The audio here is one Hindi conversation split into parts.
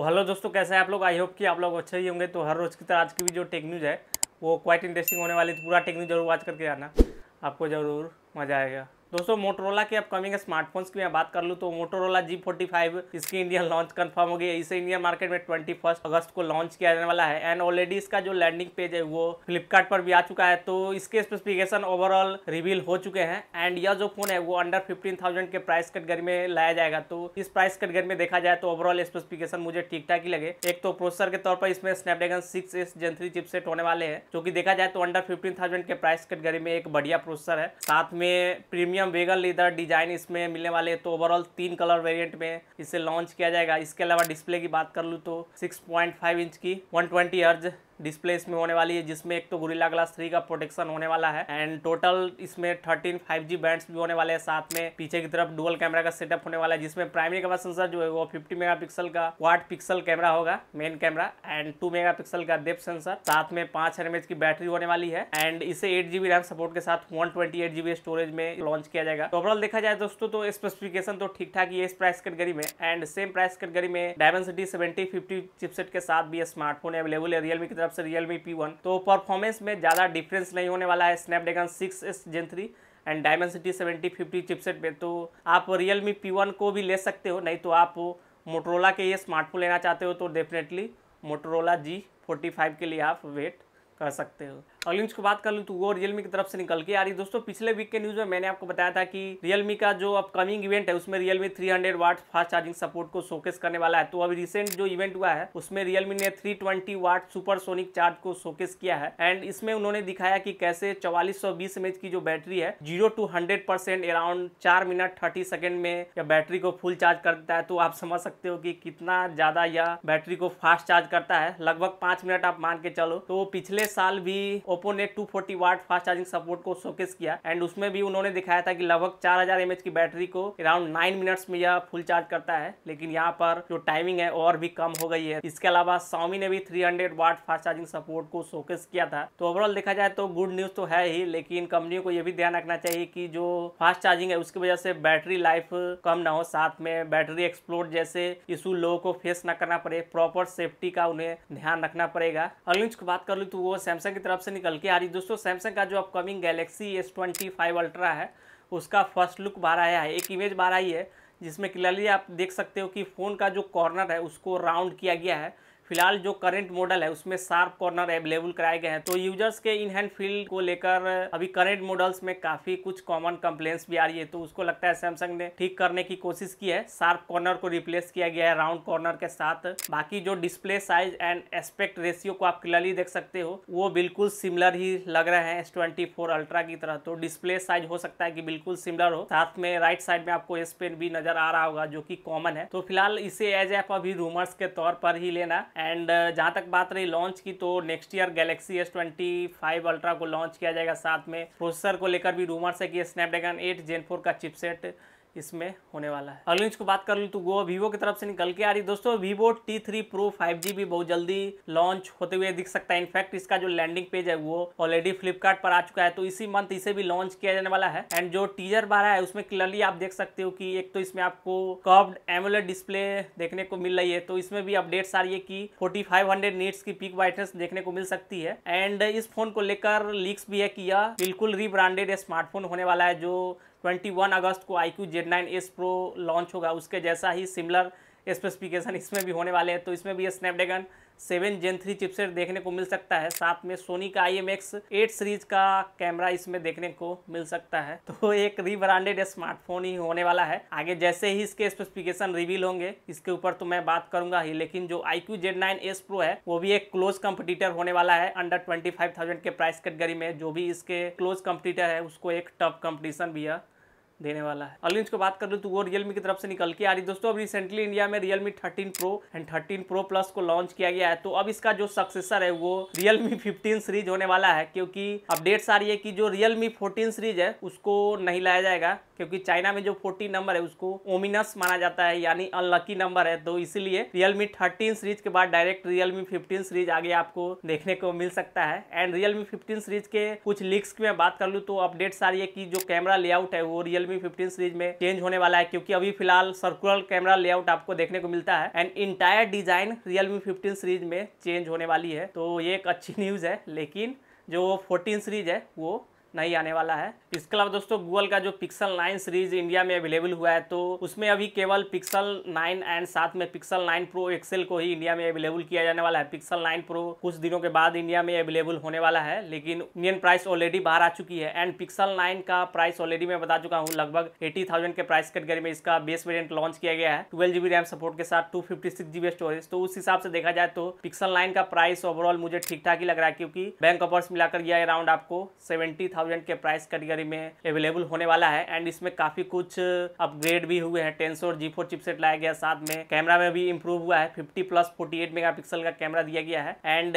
तो हेलो दोस्तों कैसे हैं आप लोग आई होप कि आप लोग अच्छे ही होंगे तो हर रोज़ की तरह आज की भी जो टेक न्यूज़ है वो क्वाइट इंटरेस्टिंग होने वाली तो पूरा टेक न्यूज़ जरूर वाच करके आना आपको ज़रूर मज़ा आएगा दोस्तों मोटरोला के अपकमिंग स्मार्टफोन्स की मैं बात कर लूँ तो मोटोरोला जी फोर्टी फाइव इसकी इंडिया लॉन्च कन्फर्म हो गई है इसे इंडिया मार्केट में ट्वेंटी फर्स्ट अगस्त को लॉन्च किया जाने वाला है एंड ऑलरेडी इसका जो लैंडिंग पेज है वो फ्लिपकार्ट पर भी आ चुका है तो इसके स्पेसिफिकेशन ओवरऑल रिवील हो चुके हैं एंड यह जो फोन है वो अंडर फिफ्टीन थाउजेंड के प्राइस कटगरी में लाया जाएगा तो इस प्राइस कटगरी में देखा जाए तो ओवरऑल स्पेसिफिकेशन मुझे ठीक ठाक ही लगे एक तो प्रोसेसर के तौर पर इसमें Snapdragon six S gen three chipset होने वाले हैं जो कि देखा जाए तो अंडर फिफ्टीन थाउजेंड के प्राइस कटगरी में एक बढ़िया प्रोसेसर है साथ में premium premium vegan leather design इसमें मिलने वाले तो ओवरऑल तीन कलर वेरिएंट में इसे लॉन्च किया जाएगा इसके अलावा डिस्प्ले की बात कर लूँ तो 6.5 इंच की 120 ट्वेंटी डिस्प्ले इसमें होने वाली है जिसमें एक तो गुरिला ग्लास थ्री का प्रोटेक्शन होने वाला है एंड टोटल इसमें थर्टीन फाइव जी बैंड भी होने वाले हैं साथ में पीछे की तरफ डुअल कैमरा का सेटअप होने वाला है जिसमें प्राइमरी कैमरा सेंसर जो है वो फिफ्टी मेगा पिक्सल का वाट पिक्सल कैमरा होगा main camera and two mega pixel का डेप सेंसर साथ में पांच एमएच की बैटरी होने वाली है एंड इसे एट जीबी रैम सपोर्ट के साथ one twenty eight GB storage में लॉन्च किया जाएगा तो ओवरऑल देखा जाए दोस्तों तो स्पेसिफिकेशन तो ठीक ठाक ही है इस प्राइस कैटेगरी में एंड सेम प्राइस कैटेगरी में Dimensity seventy fifty chipset के साथ भी स्मार्टफोन अवेलेबल है रियलमी की तरफ तरफ से रियल मी पी वन तो परफॉर्मेंस में ज़्यादा डिफरेंस नहीं होने वाला है Snapdragon six S gen three and Dimensity seventy fifty chipset में तो आप रियल मी पी वन को भी ले सकते हो नहीं तो आप मोटरोला के ये स्मार्टफोन लेना चाहते हो तो definitely Motorola G forty five के लिए आप वेट कर सकते हो अगली न्यूज की बात कर लूँ तो वो रियलमी की तरफ से निकल के आ रही दोस्तों पिछले वीक के न्यूज में मैंने आपको बताया था कि रियलमी का जो अपकमिंग इवेंट है उसमें Realme 300 hundred watt fast charging support को शोकेस करने वाला है तो अभी रिसेंट जो इवेंट हुआ है उसमें रियलमी ने 320 वाट सोनिक चार्ज को शोकेस किया है एंड इसमें उन्होंने दिखाया कि कैसे चौवालीस सौ की जो बैटरी है zero to hundred percent around चार मिनट थर्टी सेकेंड में या बैटरी को फुल चार्ज कर देता है तो आप समझ सकते हो कि कितना ज्यादा यह बैटरी को फास्ट चार्ज करता है लगभग पांच मिनट आप मान के चलो तो पिछले साल भी ओप्पो ने 240 वाट फास्ट चार्जिंग सपोर्ट को शोकेस किया एंड उसमें भी उन्होंने दिखाया था कि लगभग 4000 हजार एमएच की बैटरी को अराउंड 9 मिनट्स में यह फुल चार्ज करता है लेकिन यहाँ पर जो टाइमिंग है और भी कम हो गई है इसके अलावा सौमी ने भी three watt fast charging support को शोकेस किया था तो ओवरऑल देखा जाए तो गुड न्यूज तो है ही लेकिन कंपनियों को यह भी ध्यान रखना चाहिए कि जो फास्ट चार्जिंग है उसकी वजह से बैटरी लाइफ कम ना हो साथ में बैटरी एक्सप्लोर जैसे इशू लोगों को फेस न करना पड़े प्रॉपर सेफ्टी का उन्हें ध्यान रखना पड़ेगा अगली बात कर लूँ तो वो सैमसंग की तरफ से निकल के आ रही दोस्तों सैमसंग का जो upcoming Galaxy S twenty five Ultra है उसका फर्स्ट लुक बाहर आया है एक इमेज बाहर आई है जिसमें क्लियरली आप देख सकते हो कि फ़ोन का जो कॉर्नर है उसको राउंड किया गया है फिलहाल जो करंट मॉडल है उसमें शार्प कॉर्नर अवेलेबल कराए गए हैं तो यूजर्स के इन हैंड फील्ड को लेकर अभी करंट मॉडल्स में काफी कुछ कॉमन कंप्लेन्स भी आ रही है तो उसको लगता है सैमसंग ने ठीक करने की कोशिश की है शार्प कॉर्नर को रिप्लेस किया गया है राउंड कॉर्नर के साथ बाकी जो display size and aspect ratio को आप क्लियरली देख सकते हो वो बिल्कुल सिमिलर ही लग रहे हैं एस ट्वेंटी फोर अल्ट्रा की तरह तो डिस्प्ले साइज हो सकता है कि बिल्कुल सिमिलर हो साथ में राइट साइड में आपको एस पेन भी नजर आ रहा होगा जो कि कॉमन है तो फिलहाल इसे एज एप अभी रूमर्स के तौर पर ही लेना एंड uh, जहाँ तक बात रही लॉन्च की तो next year Galaxy S twenty five Ultra को लॉन्च किया जाएगा साथ में प्रोसेसर को लेकर भी रूमर्स है कि स्नैपड्रैगन एट जेन फोर का चिपसेट इसमें होने वाला है अगले को बात कर लू तो वो वीवो की तरफ से निकल के आ रही दोस्तों Vivo T three Pro five भी बहुत जल्दी लॉन्च होते हुए दिख सकता है इनफैक्ट इसका जो लैंडिंग पेज है वो ऑलरेडी फ्लिपकार्ट पर आ चुका है तो इसी मंथ इसे भी लॉन्च किया जाने वाला है एंड जो टीजर बारह है उसमें क्लियरली आप देख सकते हो कि एक तो इसमें आपको कर्व्ड एमुलेट डिस्प्ले देखने को मिल रही है तो इसमें भी अपडेट आ रही है की फोर्टी फाइव की पिक वाइटनेस देखने को मिल सकती है एंड इस फोन को लेकर लीक्स भी है कि यह बिल्कुल रीब्रांडेड स्मार्टफोन होने वाला है जो 21 अगस्त को iQOO Z nine S Pro launch होगा उसके जैसा ही सिमिलर स्पेसिफिकेशन इसमें भी होने वाले हैं तो इसमें भी ये Snapdragon seven Gen three chipset देखने को मिल सकता है साथ में सोनी का I M X eight series का कैमरा इसमें देखने को मिल सकता है तो एक रीब्रांडेड स्मार्टफोन ही होने वाला है आगे जैसे ही इसके स्पेसिफिकेशन रिवील होंगे इसके ऊपर तो मैं बात करूंगा ही लेकिन जो iQOO Z nine S Pro है वो भी एक क्लोज कम्पिटिटर होने वाला है अंडर ट्वेंटी फाइव थाउजेंड के प्राइस कैटेगरी में जो भी इसके क्लोज कम्पिटिटर है उसको एक टफ कम्पिटिशन भी है देने वाला है अगली को बात कर लूँ तो वो रियलमी की तरफ से निकल के आ रही दोस्तों अब रिसेंटली इंडिया में Realme thirteen Pro and thirteen Pro plus को लॉन्च किया गया है तो अब इसका जो सक्सेसर है वो रियलमी फिफ्टीन सीरीज होने वाला है क्योंकि अपडेट्स आ रही है कि जो रियलमी फोर्टीन सीरीज है उसको नहीं लाया जाएगा क्योंकि चाइना में जो फोर्टीन नंबर है उसको ओमिनस माना जाता है यानी अनलकी नंबर है तो इसीलिए रियलमी थर्टीन सीरीज के बाद डायरेक्ट रियलमी फिफ्टीन सीरीज आगे आपको देखने को मिल सकता है एंड रियलमी फिफ्टीन सीरीज के कुछ लिक्स की मैं बात कर लू तो अपडेट्स आ रही है की जो कैमरा लेआउट है वो रियलमी फिफ्टीन सीरीज में चेंज होने वाला है क्योंकि अभी फिलहाल सर्कुलर कैमरा लेआउट आपको देखने को मिलता है and entire design Realme fifteen series में चेंज होने वाली है तो ये एक अच्छी न्यूज़ है लेकिन जो फोर्टीन सीरीज है वो नहीं आने वाला है इसके अलावा दोस्तों गूगल का जो पिक्सल 9 सीरीज इंडिया में अवेलेबल हुआ है तो उसमें अभी केवल पिक्सल 9 एंड साथ में पिक्सल 9 प्रो एक्सेल को ही इंडिया में अवेलेबल किया जाने वाला है पिक्सल 9 प्रो कुछ दिनों के बाद इंडिया में अवेलेबल होने वाला है लेकिन इंडियन प्राइस ऑलरेडी बाहर आ चुकी है एंड पिक्सल नाइन का प्राइस ऑलरेडी मैं बता चुका हूँ लगभग एटी के प्राइस कैटेगरी में इसका बेस वेरियंट लॉन्च किया गया है ट्वेल्व रैम सपोर्ट के साथ टू फिफ्टी स्टोरेज तो उस हिसाब से देखा जाए तो पिक्सल नाइन का प्राइस ओवरऑल मुझे ठीक ठाक ही लग रहा है क्योंकि बैंक ऑफर्स मिलाकर यह अराउंड आपको सेवेंटी थाउजेंड के प्राइस कैटेगरी में अवेलेबल होने वाला है एंड इसमें काफ़ी कुछ अपग्रेड भी हुए हैं टेंसोर जी फोर चिपसेट लाया गया साथ में कैमरा में भी इम्प्रूव हुआ है fifty plus forty eight megapixel का कैमरा दिया गया है and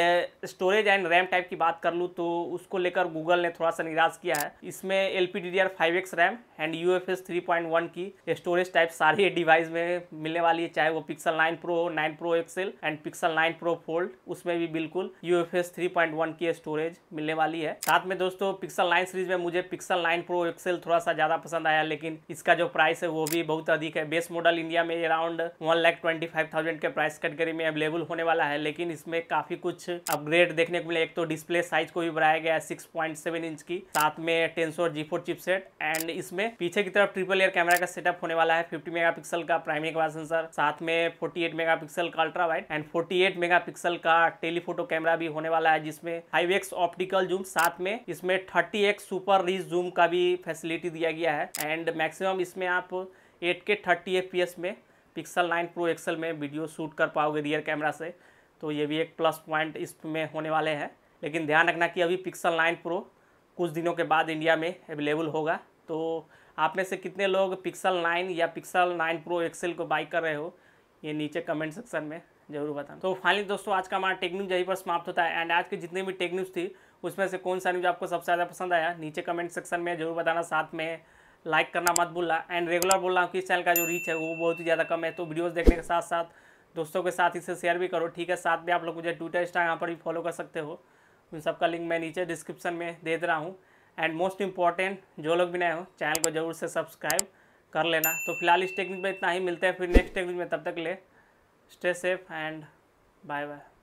storage and RAM type की बात कर लूँ तो उसको लेकर गूगल ने थोड़ा सा निराश किया है इसमें L P D R RAM and U F की स्टोरेज टाइप सारी डिवाइस में मिलने वाली है चाहे वो पिक्सल नाइन प्रो हो nine Pro XL and Pixel nine Pro Fold उसमें भी बिल्कुल U F S three point one की स्टोरेज मिलने वाली है साथ में दोस्तों पिक्सल लाइन सीरीज में मुझे पिक्सल नाइन प्रो एक्सेल थोड़ा सा ज़्यादा पसंद आया लेकिन इसका जो प्राइस है वो भी बहुत अधिक है बेस मॉडल इंडिया में around one lakh twenty five thousand के प्राइस कैटेगरी में अवेलेबल होने वाला है लेकिन इसमें काफ़ी कुछ अपग्रेड देखने को मिले एक तो डिस्प्ले साइज को भी बढ़ाया गया सिक्स पॉइंट सेवन इंच की साथ में Tensor G four chipset and इसमें पीछे की तरफ ट्रिपल एयर कैमरा का सेटअप होने वाला है फिफ्टी मेगा पिक्सल का प्राइमरी कैमरा सेंसर साथ में फोर्टी एट मेगा पिक्सल का ultra wide and forty eight mega pixel का टेलीफोटो कैमरा भी होने वाला है जिसमें हाईवेक्स ऑप्टिकल जूम साथ में इसमें थर्टी एक सुपर रीच जूम का भी फैसिलिटी दिया गया है एंड मैक्सिमम इसमें आप 8K 30fps में पिक्सल 9 प्रो एक्सल में वीडियो शूट कर पाओगे रियर कैमरा से तो ये भी एक प्लस पॉइंट इसमें होने वाले हैं लेकिन ध्यान रखना कि अभी पिक्सल 9 प्रो कुछ दिनों के बाद इंडिया में अवेलेबल होगा तो आप में से कितने लोग पिक्सल 9 या पिक्सल 9 प्रो एक्सेल को बाई कर रहे हो ये नीचे कमेंट सेक्शन में ज़रूर बताना तो फाइनली दोस्तों आज का हमारा टेक्निक यहीं पर समाप्त होता है एंड आज के जितने भी टेक्निक्स थी उसमें से कौन सा न्यूज़ आपको सबसे ज़्यादा पसंद आया नीचे कमेंट सेक्शन में जरूर बताना साथ में लाइक करना मत भूलना एंड रेगुलर बोल रहा हूँ कि इस चैनल का जो रीच है वो बहुत ही ज़्यादा कम है तो वीडियोस देखने के साथ साथ दोस्तों के साथ इसे शेयर भी करो ठीक है साथ में आप लोग मुझे ट्विटर इंस्टाग्राम पर भी फॉलो कर सकते हो उन सबका लिंक मैं नीचे डिस्क्रिप्शन में दे दे रहा हूँ एंड मोस्ट इंपॉर्टेंट जो लोग भी नए हो चैनल को जरूर से सब्सक्राइब कर लेना तो फिलहाल इस टेक्निक में इतना ही मिलते हैं फिर नेक्स्ट टेक्निक में तब तक ले stay safe and bye bye